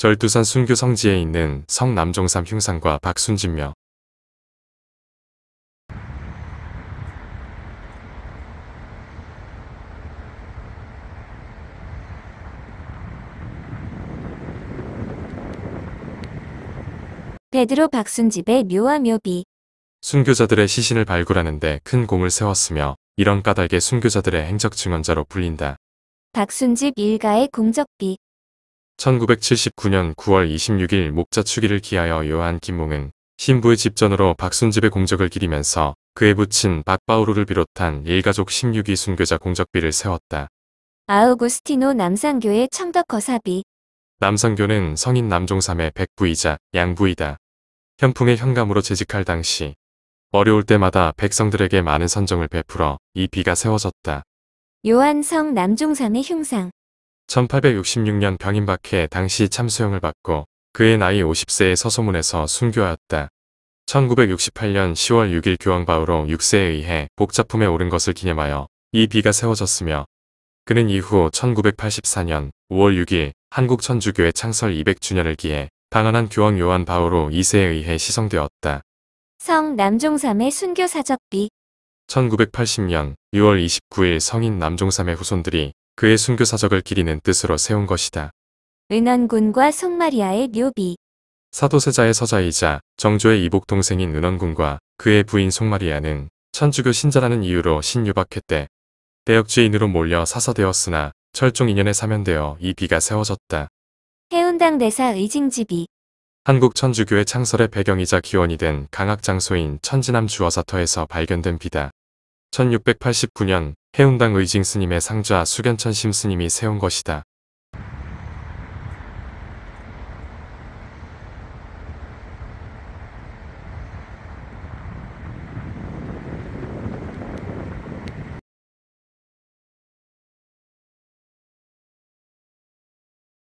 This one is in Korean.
절두산 순교 성지에 있는 성남종삼 흉상과 박순진묘 베드로 박순집의 묘와 묘비 순교자들의 시신을 발굴하는데 큰 공을 세웠으며 이런 까닭에 순교자들의 행적 증언자로 불린다. 박순집 일가의 공적비 1979년 9월 26일 목자 추기를 기하여 요한 김몽은 신부의 집전으로 박순집의 공적을 기리면서 그의 부친 박바우루를 비롯한 일가족 16위 순교자 공적비를 세웠다. 아우구스티노 남상교의 청덕거사비 남상교는 성인 남종삼의 백부이자 양부이다. 현풍의 현감으로 재직할 당시 어려울 때마다 백성들에게 많은 선정을 베풀어 이 비가 세워졌다. 요한성 남종삼의 흉상 1866년 병인박해 당시 참수형을 받고 그의 나이 5 0세에 서소문에서 순교하였다. 1968년 10월 6일 교황 바오로 6세에 의해 복자품에 오른 것을 기념하여 이 비가 세워졌으며 그는 이후 1984년 5월 6일 한국 천주교회 창설 200주년을 기해 방한한 교황 요한 바오로 2세에 의해 시성되었다. 성 남종삼의 순교사적비 1980년 6월 29일 성인 남종삼의 후손들이 그의 순교 사적을 기리는 뜻으로 세운 것이다. 은원군과 송마리아의 묘비 사도세자의 서자이자 정조의 이복 동생인 은원군과 그의 부인 송마리아는 천주교 신자라는 이유로 신유박회때 대역주인으로 몰려 사서되었으나 철종 2년에 사면되어 이 비가 세워졌다. 해운당 대사 의징지비 한국 천주교의 창설의 배경이자 기원이 된 강학 장소인 천지남 주어사터에서 발견된 비다. 1689년 해운당 의징스님의 상좌 수견천 심스님이 세운 것이다.